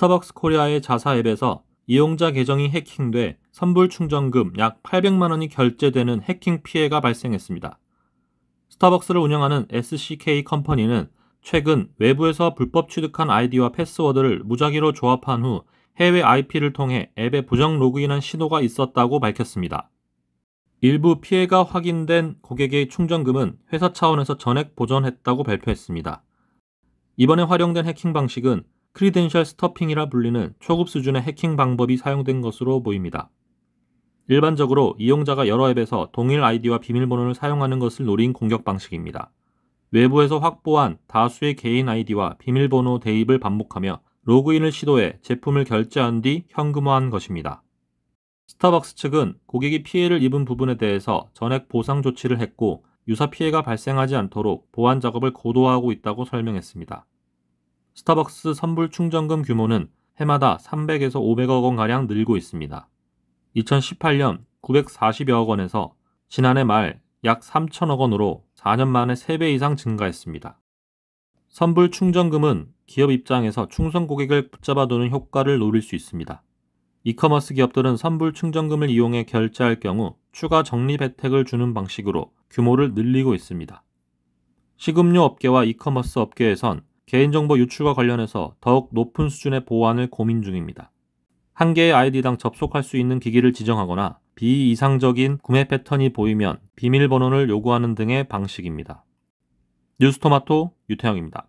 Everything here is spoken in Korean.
스타벅스 코리아의 자사 앱에서 이용자 계정이 해킹돼 선불 충전금 약 800만 원이 결제되는 해킹 피해가 발생했습니다. 스타벅스를 운영하는 SCK 컴퍼니는 최근 외부에서 불법 취득한 아이디와 패스워드를 무작위로 조합한 후 해외 IP를 통해 앱에 부정 로그인한 신호가 있었다고 밝혔습니다. 일부 피해가 확인된 고객의 충전금은 회사 차원에서 전액 보전했다고 발표했습니다. 이번에 활용된 해킹 방식은 크리덴셜 스토핑이라 불리는 초급 수준의 해킹 방법이 사용된 것으로 보입니다. 일반적으로 이용자가 여러 앱에서 동일 아이디와 비밀번호를 사용하는 것을 노린 공격 방식입니다. 외부에서 확보한 다수의 개인 아이디와 비밀번호 대입을 반복하며 로그인을 시도해 제품을 결제한 뒤 현금화한 것입니다. 스타벅스 측은 고객이 피해를 입은 부분에 대해서 전액 보상 조치를 했고 유사 피해가 발생하지 않도록 보안 작업을 고도화하고 있다고 설명했습니다. 스타벅스 선불 충전금 규모는 해마다 300에서 500억 원가량 늘고 있습니다. 2018년 940여억 원에서 지난해 말 약 3천억 원으로 4년 만에 3배 이상 증가했습니다. 선불 충전금은 기업 입장에서 충성 고객을 붙잡아두는 효과를 노릴 수 있습니다. 이커머스 기업들은 선불 충전금을 이용해 결제할 경우 추가 적립 혜택을 주는 방식으로 규모를 늘리고 있습니다. 식음료 업계와 이커머스 업계에선 개인정보 유출과 관련해서 더욱 높은 수준의 보안을 고민 중입니다. 한 개의 아이디당 접속할 수 있는 기기를 지정하거나 비이상적인 구매 패턴이 보이면 비밀번호를 요구하는 등의 방식입니다. 뉴스토마토 유태영입니다.